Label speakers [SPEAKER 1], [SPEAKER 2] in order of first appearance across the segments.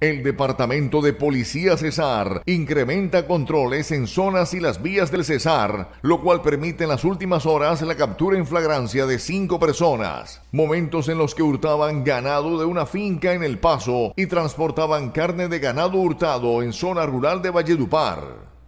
[SPEAKER 1] El Departamento de Policía Cesar incrementa controles en zonas y las vías del Cesar, lo cual permite en las últimas horas la captura en flagrancia de cinco personas. Momentos en los que hurtaban ganado de una finca en El Paso y transportaban carne de ganado hurtado en zona rural de Valledupar.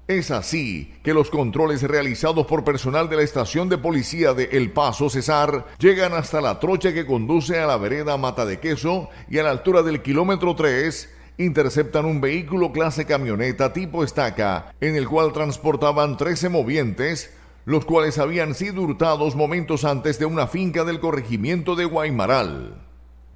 [SPEAKER 1] Es así que los controles realizados por personal de la estación de policía de El Paso Cesar llegan hasta la trocha que conduce a la vereda Mata de Queso y a la altura del kilómetro 3 interceptan un vehículo clase camioneta tipo estaca, en el cual transportaban 13 movientes, los cuales habían sido hurtados momentos antes de una finca del corregimiento de Guaymaral.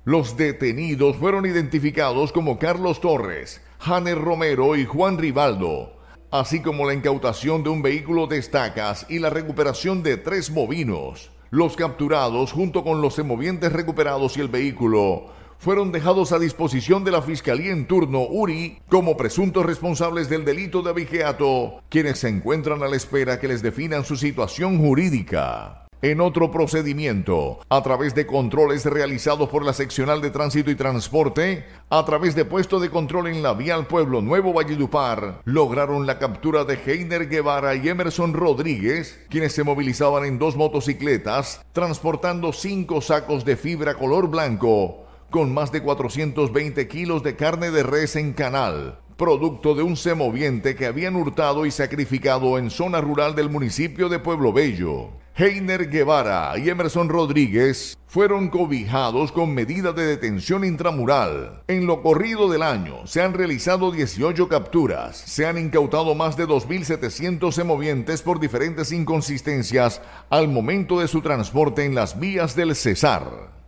[SPEAKER 1] Los detenidos fueron identificados como Carlos Torres, Janer Romero y Juan Rivaldo, así como la incautación de un vehículo de estacas y la recuperación de tres bovinos. Los capturados, junto con los semovientes recuperados y el vehículo, fueron dejados a disposición de la Fiscalía en turno URI como presuntos responsables del delito de abigeato, quienes se encuentran a la espera que les definan su situación jurídica en otro procedimiento, a través de controles realizados por la seccional de tránsito y transporte, a través de puesto de control en la vía al pueblo Nuevo Valledupar, lograron la captura de Heiner Guevara y Emerson Rodríguez, quienes se movilizaban en dos motocicletas, transportando cinco sacos de fibra color blanco con más de 420 kilos de carne de res en canal, producto de un semoviente que habían hurtado y sacrificado en zona rural del municipio de Pueblo Bello. Heiner Guevara y Emerson Rodríguez fueron cobijados con medida de detención intramural. En lo corrido del año se han realizado 18 capturas, se han incautado más de 2.700 semovientes por diferentes inconsistencias al momento de su transporte en las vías del Cesar.